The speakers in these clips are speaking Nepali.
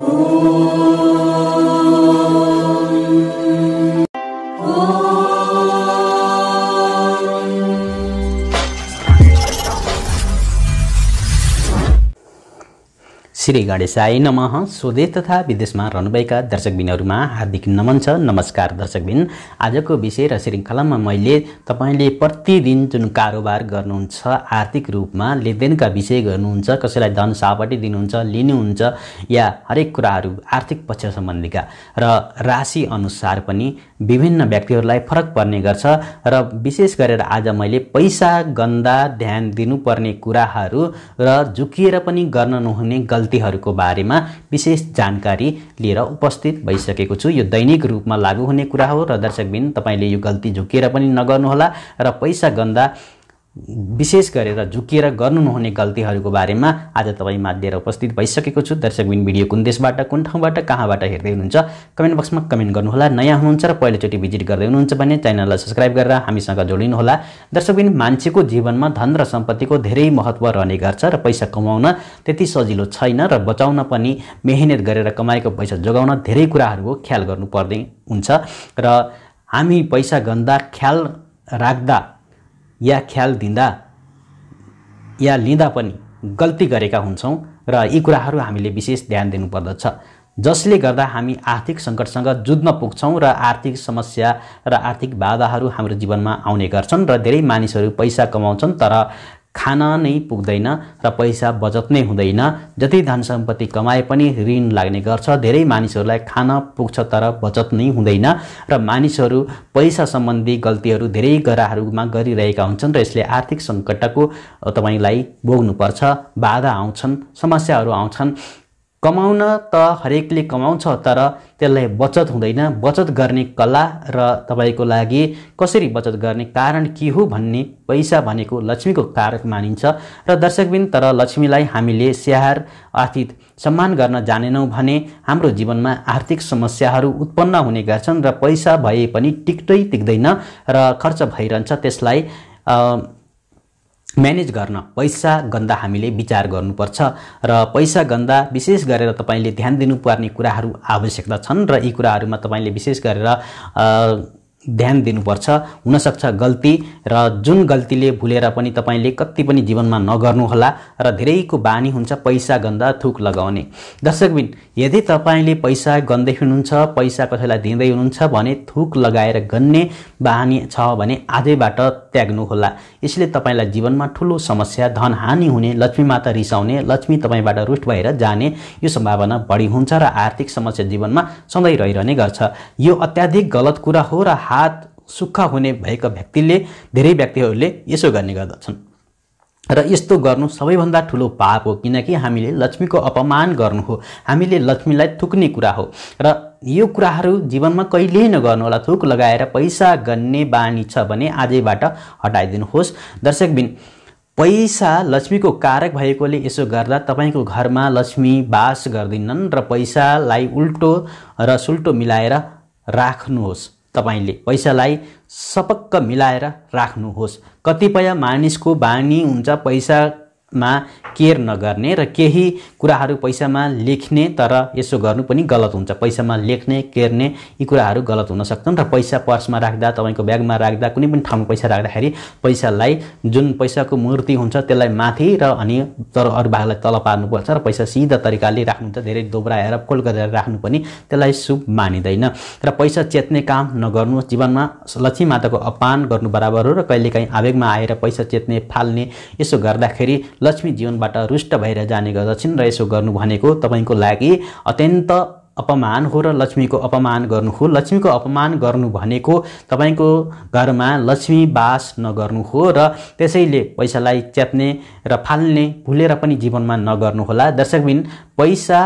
Oh. श्री गणेशाय नम स्वदेश तथा विदेशमा रहनुभएका दर्शकबिनहरूमा हार्दिक नमन छ नमस्कार दर्शकबिन आजको विषय र श्रृङ्खलामा मैले तपाईँले प्रतिदिन जुन कारोबार गर्नुहुन्छ आर्थिक रूपमा लेनदेनका विषय गर्नुहुन्छ कसैलाई धन सापटी दिनुहुन्छ लिनुहुन्छ या हरेक कुराहरू आर्थिक पक्ष सम्बन्धीका र राशि अनुसार पनि विभिन्न व्यक्तिहरूलाई फरक पर्ने गर्छ र विशेष गरेर आज मैले पैसा गन्दा ध्यान दिनुपर्ने कुराहरू र झुकिएर पनि गर्न नहुने गल्ती शक्तिहरूको बारेमा विशेष जानकारी लिएर उपस्थित भइसकेको छु यो दैनिक रूपमा लागू हुने कुरा हो र दर्शकबिन तपाईँले यो गल्ती झुकेर पनि नगर्नुहोला र पैसा गन्दा विशेष गरेर झुकिएर गर्नु नहुने गल्तीहरूको बारेमा आज तपाईँमा लिएर उपस्थित भइसकेको छु दर्शकबिन भिडियो कुन देशबाट कुन ठाउँबाट कहाँबाट हेर्दै हुनुहुन्छ कमेन्ट बक्समा कमेन्ट गर्नुहोला नयाँ हुनुहुन्छ र पहिलोचोटि भिजिट गर्दै हुनुहुन्छ भने च्यानललाई सब्सक्राइब गरेर हामीसँग जोडिनुहोला दर्शकबिन मान्छेको जीवनमा धन र सम्पत्तिको धेरै महत्त्व रहने गर्छ र पैसा कमाउन त्यति सजिलो छैन र बचाउन पनि मेहनत गरेर कमाएको पैसा जोगाउन धेरै कुराहरूको ख्याल गर्नुपर्ने हुन्छ र हामी पैसा गन्दा ख्याल राख्दा या ख्याल दिँदा या लिँदा पनि गल्ती गरेका हुन्छौँ र यी कुराहरू हामीले विशेष ध्यान दिनुपर्दछ जसले गर्दा हामी आर्थिक सङ्कटसँग जुझ्न पुग्छौँ र आर्थिक समस्या र आर्थिक बाधाहरू हाम्रो जीवनमा आउने गर्छन् र धेरै मानिसहरू पैसा कमाउँछन् तर खान नै पुग्दैन र पैसा बचत नै हुँदैन जति धन सम्पत्ति कमाए पनि ऋण लाग्ने गर्छ धेरै मानिसहरूलाई खान पुग्छ तर बचत नै हुँदैन र मानिसहरू पैसा सम्बन्धी गल्तीहरू धेरै गराहरूमा गरिरहेका हुन्छन् र यसले आर्थिक सङ्कटको तपाईँलाई भोग्नुपर्छ बाधा आउँछन् समस्याहरू आउँछन् कमाउन त हरेकले कमाउँछ तर त्यसलाई बचत हुँदैन बचत गर्ने कला र तपाईँको लागि कसरी बचत गर्ने कारण के हो भन्ने पैसा भनेको लक्ष्मीको कारक मानिन्छ र दर्शकबिन तर लक्ष्मीलाई हामीले स्याहार आर्थिक सम्मान गर्न जानेनौँ भने हाम्रो जीवनमा आर्थिक समस्याहरू उत्पन्न हुने गर्छन् र पैसा भए पनि टिक्दै टिक्दैन र खर्च भइरहन्छ त्यसलाई म्यानेज गर्न पैसा गन्दा हामीले विचार गर्नुपर्छ र पैसा गन्दा विशेष गरेर तपाईँले ध्यान दिनुपर्ने कुराहरू आवश्यकता छन् र यी कुराहरूमा तपाईँले विशेष गरेर ध्यान दिनुपर्छ हुनसक्छ गल्ती र जुन गल्तीले भुलेर पनि तपाईँले कति पनि जीवनमा नगर्नुहोला र धेरैको बानी हुन्छ पैसा गन्दा थुक लगाउने दर्शकबिन यदि तपाईँले पैसा गन्दै हुनुहुन्छ पैसा कसैलाई दिँदै हुनुहुन्छ भने थुक लगाएर गन्ने बानी छ भने आजैबाट त्याग्नुहोला यसले तपाईँलाई जीवनमा ठुलो समस्या धन हानि हुने लक्ष्मी माता रिसाउने लक्ष्मी तपाईँबाट रुष्ट भएर जाने यो सम्भावना बढी हुन्छ र आर्थिक समस्या जीवनमा सधैँ रहिरहने गर्छ यो अत्याधिक गलत कुरा हो र हात सुक्खा हुने भएका व्यक्तिले धेरै व्यक्तिहरूले यसो गर्ने गर्दछन् र यस्तो गर्नु सबैभन्दा ठुलो पाप हो किनकि हामीले लक्ष्मीको अपमान गर्नु हो हामीले लक्ष्मीलाई थुक्ने कुरा हो र यो कुराहरू जीवनमा कहिल्यै नगर्नु होला थुक लगाएर पैसा गन्ने बानी छ भने आजैबाट हटाइदिनुहोस् दर्शकबिन पैसा लक्ष्मीको कारक भएकोले यसो गर्दा तपाईँको घरमा लक्ष्मी बास गर्दैनन् र पैसालाई उल्टो र सुल्टो मिलाएर राख्नुहोस् तपाईँले पैसालाई सपक्क मिलाएर राख्नुहोस् कतिपय मानिसको बानी हुन्छ पैसामा केयर नगर्ने र केही कुराहरू पैसामा लेख्ने तर यसो गर्नु पनि गलत हुन्छ पैसामा लेख्ने केर्ने यी कुराहरू गलत हुन सक्छन् र पैसा पर्समा राख्दा तपाईँको ब्यागमा राख्दा कुनै पनि ठाउँमा पैसा राख्दाखेरि पैसालाई जुन पैसाको मूर्ति हुन्छ त्यसलाई माथि र अनि तर अरू भागलाई तल पार्नुपर्छ र पैसा सिधा तरिकाले राख्नुहुन्छ धेरै दोब्राएर फोल्ड गरेर राख्नु पनि त्यसलाई शुभ मानिँदैन र पैसा चेत्ने काम नगर्नु जीवनमा लक्ष्मी माताको अपान गर्नु बराबर हो र कहिलेकाहीँ आवेगमा आएर पैसा चेत्ने फाल्ने यसो गर्दाखेरि लक्ष्मी जीवन बाट रुष्ट भएर जाने गर्दछन् र यसो गर्नु भनेको तपाईँको लागि अत्यन्त अपमान हो र लक्ष्मीको अपमान गर्नु हो लक्ष्मीको अपमान गर्नु भनेको तपाईँको घरमा लक्ष्मी बास नगर्नु हो र त्यसैले पैसालाई च्याप्ने र फाल्ने भुलेर पनि जीवनमा नगर्नुहोला दर्शकबिन पैसा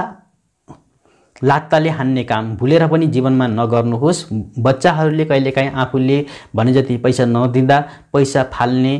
लात्ताले हान्ने काम भुलेर पनि जीवनमा नगर्नुहोस् बच्चाहरूले कहिलेकाहीँ आफूले भने जति पैसा नदिँदा पैसा फाल्ने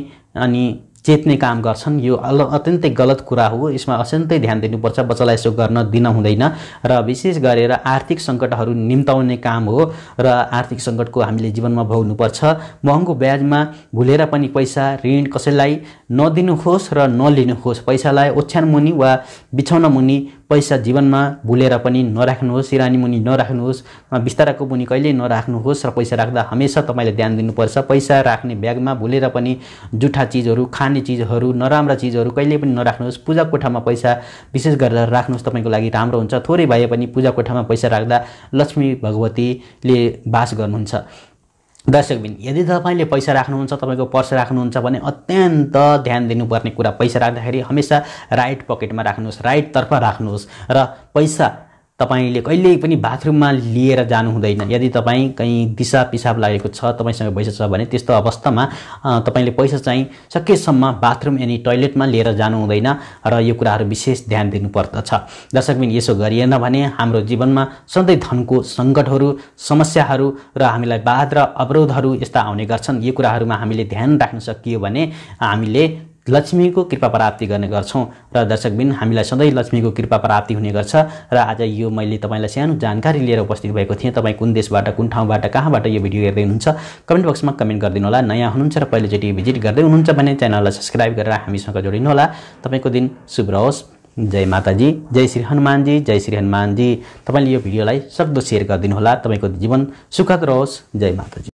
अनि चेत्ने काम गर्छन् यो अल अत्यन्तै गलत कुरा हो यसमा अत्यन्तै ध्यान दिनुपर्छ बच्चालाई यसो गर्न दिन हुँदैन र विशेष गरेर आर्थिक सङ्कटहरू निम्ताउने काम हो र आर्थिक सङ्कटको हामीले जीवनमा भोग्नुपर्छ महँगो ब्याजमा भुलेर पनि पैसा ऋण कसैलाई नदिनुहोस् र नलिनुहोस् पैसालाई ओछ्यान मुनि वा बिछाउन मुनि पैसा जीवनमा भुलेर पनि नराख्नुहोस् सिरानी मुनि नराख्नुहोस् बिस्ताराको मुनि कहिले नराख्नुहोस् र पैसा राख्दा हमेसा तपाईँले ध्यान दिनुपर्छ पैसा राख्ने ब्यागमा भुलेर पनि जुठा चिजहरू खाने चिजहरू नराम्रा चिजहरू कहिले पनि नराख्नुहोस् पूजा कोठामा पैसा विशेष गरेर राख्नुहोस् तपाईँको लागि राम्रो हुन्छ थोरै भए पनि पूजा कोठामा पैसा राख्दा लक्ष्मी भगवतीले बास गर्नुहुन्छ दर्शकबिन यदि तपाईँले पैसा राख्नुहुन्छ तपाईँको पर्स राख्नुहुन्छ भने अत्यन्त ध्यान दिनुपर्ने कुरा पैसा राख्दाखेरि हमेसा राइट पकेटमा राख्नुहोस् राइटतर्फ राख्नुहोस् र पैसा तपाईँले कहिल्यै पनि बाथरुममा लिएर जानु हुँदैन यदि तपाईँ कहीँ दिसा पिसाब लागेको छ तपाईँसँग पैसा छ भने त्यस्तो अवस्थामा तपाईँले पैसा चाहिँ सकेसम्म बाथरुम यानि टोइलेटमा लिएर जानु हुँदैन र यो कुराहरू विशेष ध्यान दिनुपर्दछ दर्शकबिन यसो गरिएन भने हाम्रो जीवनमा सधैँ धनको सङ्कटहरू समस्याहरू र हामीलाई बाध र अवरोधहरू यस्ता आउने गर्छन् यो कुराहरूमा हामीले ध्यान राख्न सकियो भने हामीले लक्ष्मीको कृपा प्राप्ति गर्ने गर्छौँ र दर्शकबिन हामीलाई सधैँ लक्ष्मीको कृपा प्राप्ति हुने गर्छ र आज यो मैले तपाईँलाई सानो जानकारी लिएर उपस्थित भएको थिएँ तपाईँ कुन देशबाट कुन ठाउँबाट कहाँबाट यो भिडियो हेर्दै हुनुहुन्छ कमेन्ट बक्समा कमेन्ट गरिदिनु होला नयाँ हुनुहुन्छ र पहिलोचोटि भिजिट गर्दै हुनुहुन्छ भने च्यानललाई सब्सक्राइब गरेर हामीसँग होला तपाईँको दिन शुभ रहोस् जय माताजी जय श्री हनुमानजी जय श्री हनुमानजी तपाईँले यो भिडियोलाई सक्दो सेयर होला तपाईँको जीवन सुखद रहोस् जय माताजी